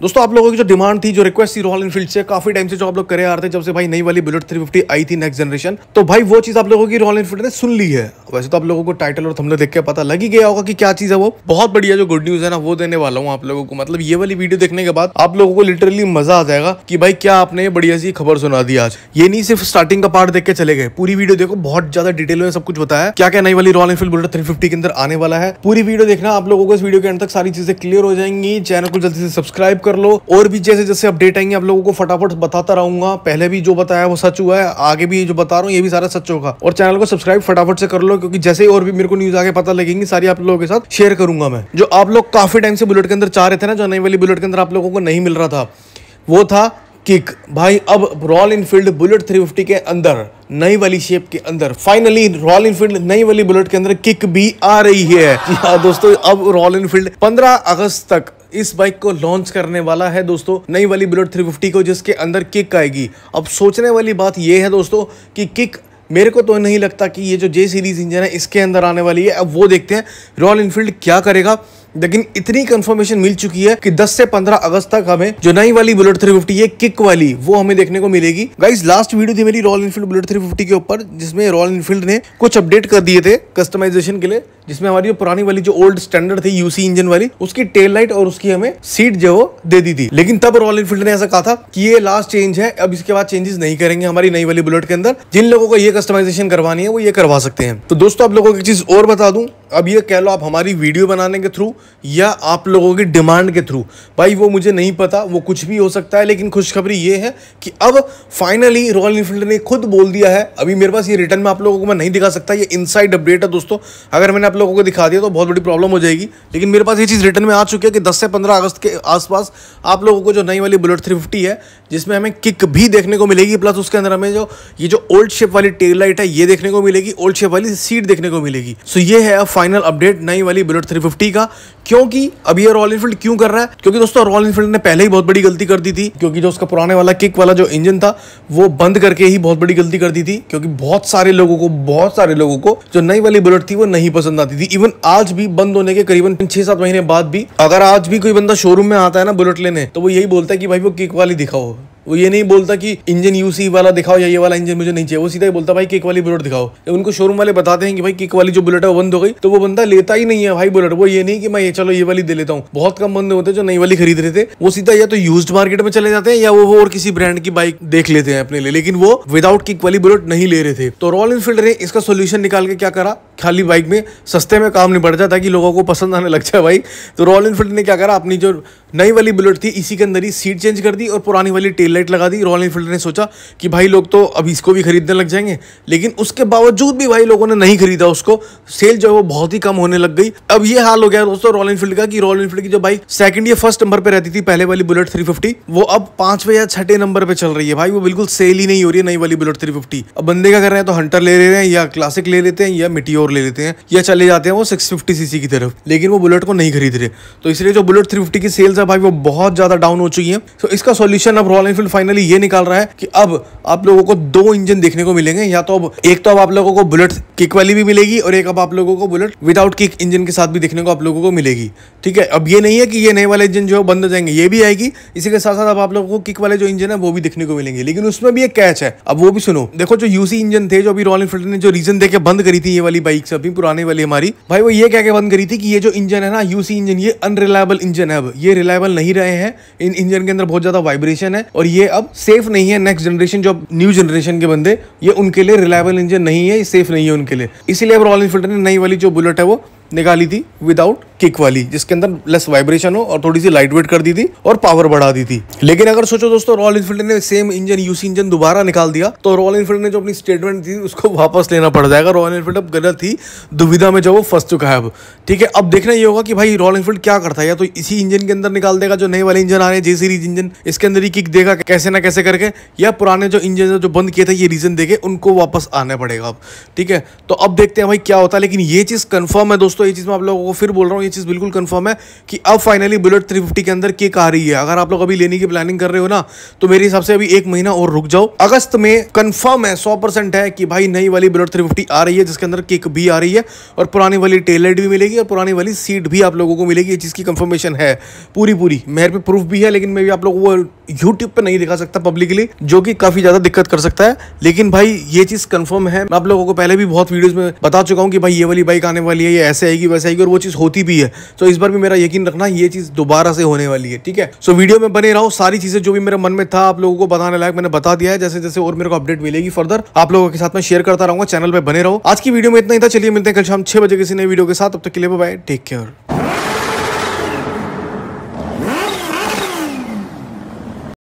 दोस्तों आप लोगों की जो डिमांड थी जो रिक्वेस्ट थी रॉयल इनफील्ड से काफी टाइम से जो आप लोग करे आ रहे थे जब से भाई नई वाली बुलेट 350 आई थी नेक्स्ट जनरेशन तो भाई वो चीज आप लोगों की रॉयल इनफील्ड ने सुन ली है वैसे तो आप लोगों को टाइटल और थंबनेल देख के पता लग ही गया होगा कि क्या चीज़ है वो बहुत बढ़िया जो गुड न्यूज़ है ना वो देने वाला हूँ आप लोगों को मतलब ये वाली वीडियो देखने के बाद आप लोगों को लिटरली मजा आ जाएगा कि भाई क्या आपने बढ़िया सी खबर सुना दी आज ये नहीं सिर्फ स्टार्टिंग का पार्ट देख के चले गए पूरी वीडियो देखो बहुत ज्यादा डिटेल में सब कुछ बताया क्या क्या नई वाली रॉयल एनफील्ड बुलेट थ्री के अंदर आने वाला है पूरी वीडियो देखना आप लोगों को इस वीडियो के अंदर तक सारी चीजें क्लियर हो जाएंगी चैनल को जल्दी से सब्सक्राइब कर लो और भी जैसे जैसे अपडेट आएंगे आप लोगों को फटाफट बताता रहूंगा पहले भी जो बताया वो सच हुआ है आगे भी जो बता रहा हूँ ये भी सारा सच होगा और चैनल को सब्सक्राइब फटाफट से कर लो करो क्योंकि जैसे ही और भी मेरे को न्यूज आगे पता लगेंगी सारी आप लोगों के साथ शेयर करूंगा मैं जो आप लोग काफी टाइम से बुलेट के अंदर चाह रहे थे ना जो नई वाली बुलेट के अंदर आप लोगों को नहीं मिल रहा था वो था किक भाई अब रॉयल इनफील्ड बुलेट थ्री के अंदर नई वाली शेप के अंदर फाइनली रॉयल इनफील्ड नई वाली बुलेट के अंदर किक भी आ रही है दोस्तों अब रॉयल इनफील्ड पंद्रह अगस्त तक इस बाइक को लॉन्च करने वाला है दोस्तों नई वाली बुलेट 350 को जिसके अंदर किक आएगी अब सोचने वाली बात यह है दोस्तों कि किक मेरे को तो नहीं लगता कि ये जो जे सीरीज़ इंजन है इसके अंदर आने वाली है अब वो देखते हैं रॉयल इनफील्ड क्या करेगा लेकिन इतनी कंफर्मेशन मिल चुकी है कि 10 से 15 अगस्त तक हमें जो नई वाली बुलेट 350 है किक वाली वो हमें देखने को मिलेगी गाइज लास्ट वीडियो थी मेरी रॉयल इनफील्ड बुलेट 350 के ऊपर जिसमें रॉयल इनफील्ड ने कुछ अपडेट कर दिए थे कस्टमाइजेशन के लिए जिसमें हमारी जो पुरानी वाली जो ओल्ड स्टैंडर्ड थी यूसी इंजन वाली उसकी टेल लाइट और उसकी हमें सीट जो दे दी थी लेकिन तब रॉयल इनफील्ड ने ऐसा कहा था कि ये लास्ट चेंज है अब इसके बाद चेंजेस नहीं करेंगे हमारी नई वाली बुलेट के अंदर जिन लोगों को ये कस्टमाइजेशन करवानी है वो ये करवा सकते हैं तो दोस्तों आप लोगों को एक चीज और बता दूं अब ये कह लो आप हमारी वीडियो बनाने के थ्रू या आप लोगों की डिमांड के थ्रू भाई वो मुझे नहीं पता वो कुछ भी हो सकता है लेकिन खुशखबरी ये है कि अब फाइनली रॉयल इनफील्ड ने खुद बोल दिया है अभी मेरे पास ये रिटर्न में आप लोगों को मैं नहीं दिखा सकता ये इनसाइड अपडेट है दोस्तों अगर मैंने आप लोगों को दिखा दिया तो बहुत बड़ी प्रॉब्लम हो जाएगी लेकिन मेरे पास ये चीज़ रिटर्न में आ चुकी है कि दस से पंद्रह अगस्त के आसपास आप लोगों को जो नई वाली बुलेट थ्री है जिसमें हमें किक भी देखने को मिलेगी प्लस उसके अंदर हमें जो ये जो ओल्ड शेप वाली टेल लाइट है ये देखने को मिलेगी ओल्ड शेप वाली सीट देखने को मिलेगी सो ये है फाइनल अपडेट नई वाली बुलेट 350 का क्योंकि अब ये रॉयल इनफील्ड क्यों कर रहा है क्योंकि दोस्तों रॉयल इनफील्ड ने पहले ही बहुत बड़ी गलती कर दी थी क्योंकि जो उसका पुराने वाला किक वाला जो इंजन था वो बंद करके ही बहुत बड़ी गलती कर दी थी क्योंकि बहुत सारे लोगों को बहुत सारे लोगों को जो नई वाली बुलेट थी वो नहीं पसंद आती थी इवन आज भी बंद होने के करीबन छह सात महीने बाद भी अगर आज भी कोई बंदा शोरूम में आता है ना बुलेट लेने तो वो यही बोलता है कि भाई वो किक वाली दिखाओ वो ये नहीं बोलता कि इंजन यूसी वाला दिखाओ या ये वाला इंजन मुझे नहीं चाहिए वो सीधा ही बोलता भाई किक वाली बुलेट दिखाओ तो उनको शोरूम वाले बताते हैं कि भाई किक वाली जो बुलेट है वो बंद हो गई तो वो बंदा लेता ही नहीं है भाई बुलेट वो ये नहीं कि मैं ये चलो ये वाली दे लेता हूँ बहुत कम बंदे होते जो नई वाली खरीद रहे थे वो सीधा या तो यूज मार्केट में चले जाते हैं या वो और किसी ब्रांड की बाइक देख लेते हैं अपने लिए लेकिन वो विदाउट किक वाली बुलेट नहीं ले रहे थे तो रॉयल इनफील्ड ने इसका सोल्यूशन निकाल के क्या करा खाली बाइक में सस्ते में काम नहीं पड़ता ताकि लोगों को पसंद आने लग जाए भाई तो रॉयल इनफील्ड ने क्या करा अपनी जो नई वाली बुलेट थी इसी के अंदर ही सीट चेंज कर दी और पुरानी वाली टेल लाइट लगा दी रॉयल इनफील्ड ने सोचा कि भाई लोग तो अब इसको भी खरीदने लग जाएंगे लेकिन उसके बावजूद भी भाई लोगों ने नहीं खरीदा उसको सेल जो है वो बहुत ही कम होने लग गई अब ये हाल हो गया दोस्तों रॉयल इनफील्ड का कि रॉयल इनफील्ड की जो भाई सेकंड या फर्स्ट नंबर पर रहती थी पहले वाली बुलेट थ्री वो अब पांचवे या छठे नंबर पर चल रही है भाई वो बिल्कुल सेल ही नहीं हो रही है नई वाली बुलेट फिफ्टी अब बंदे का कर रहे हैं तो हंटर ले रहे हैं या क्लासिक ले लेते हैं या मिट्टी ले लेते हैं या चले जाते हैं वो सिक्स सीसी की तरफ लेकिन वो बुलेट को नहीं खरीद रहे तो इसलिए जो बुलेट थ्री की सेल्स है भाई वो बहुत ज़्यादा डाउन हो चुकी है तो इसका सोल्यूशन अब रॉयल एनफील्ड फाइनली ये निकाल रहा है कि अब आप लोगों को दो इंजन देखने को मिलेंगे या तो अब एक तो अब आप लोगों को बुलेट किक वाली भी मिलेगी और एक अब आप लोगों को बुलेट विदाउट किक इंजन के साथ भी देखने को आप लोगों को मिलेगी ठीक है अब ये नहीं है कि ये नए वाले इंजन जो है बंद हो जाएंगे ये भी आएगी इसी के साथ साथ अब आप लोगों को किक वाले जो इंजन है वो भी देखने को मिलेंगे लेकिन उसमें भी एक कैच है अब वो भी सुनो देखो जो यूसी इंजन थे जो अभी रॉयल एनफील्ड ने जो रीजन देकर बंद करी थी ये वाली बाइक अभी पुराने वाली हमारी भाई वो ये कह के बंद करी थी कि ये जो इंजन है ना यूसी इंजन ये अनरिलायबल इंजन है अब ये रिलायबल नहीं रहे हैं इन इंजन के अंदर बहुत ज़्यादा वाइब्रेशन है और ये अब सेफ नहीं है नेक्स्ट जनरेशन जो न्यू जनरेशन के बंदे ये उनके लिए रिलायबल इंजन नहीं है सेफ नहीं है उनके लिए इसीलिए अब रॉयल इनफील्ड ने नई वाली जो बुलेट है वो निकाली थी विदाउट किक वाली जिसके अंदर लेस वाइब्रेशन हो और थोड़ी सी लाइट वेट कर दी थी और पावर बढ़ा दी थी लेकिन अगर सोचो दोस्तों रॉयल इनफील्ड ने सेम इंजन यूसी इंजन दोबारा निकाल दिया तो रॉयल इनफील्ड ने जो अपनी स्टेटमेंट दी उसको वापस लेना पड़ जाएगा रॉयल इनफील्ड अब गलत थी दुविधा में जो वो फंस चुका है अब ठीक है अब देखना ये होगा कि भाई रॉयल इनफील्ड क्या करता है या तो इसी इंजन के अंदर निकाल देगा जो नए वाले इंजन आ रहे हैं जे सीरीज इंजन इसके अंदर ही किक देगा कैसे ना कैसे करके या पुराने जो इंजन जो बंद किए थे ये रीजन देखे उनको वापस आना पड़ेगा अब ठीक है तो अब देखते हैं भाई क्या होता है लेकिन ये चीज़ कन्फर्म है दोस्तों दोस्तों ये चीज़ मैं आप लोगों को फिर बोल रहा हूँ ये चीज़ बिल्कुल कंफर्म है कि अब फाइनली बुलेट 350 के अंदर किक आ रही है अगर आप लोग अभी लेने की प्लानिंग कर रहे हो ना तो मेरे हिसाब से अभी एक महीना और रुक जाओ अगस्त में कन्फर्म है सौ है कि भाई नई वाली बुलेट थ्री आ रही है जिसके अंदर केक भी आ रही है और पुरानी वाली टेलेट भी मिलेगी और पुरानी वाली सीट भी आप लोगों को मिलेगी ये चीज़ की कंफर्मेशन है पूरी पूरी मेरे पे प्रूफ भी है लेकिन मैं भी आप लोग वो यूट्यूब पे नहीं दिखा सकता पब्लिकली जो कि काफी ज्यादा दिक्कत कर सकता है लेकिन भाई ये चीज कंफर्म है मैं आप लोगों को पहले भी बहुत वीडियोस में बता चुका हूँ कि भाई ये वाली बाइक आने वाली है ये ऐसे आएगी वैसे आएगी और वो चीज होती भी है तो इस बार भी मेरा यकीन रखना ये चीज दोबारा से होने वाली है ठीक है सो वीडियो में बने रहो सारी चीजें जो भी मेरे मन में था आप लोगों को बताने लायक मैंने बता दिया है जैसे जैसे और मेरे को अपडेट मिलेगी फर्दर आप लोगों के साथ में शेयर करता रहूंगा चैनल पर बने रहो आज की वीडियो में इतना ही था चलिए मिलते हैं कल शाम छह बजे किसी नई वीडियो के साथ अब तक के लिए बाय टेक केयर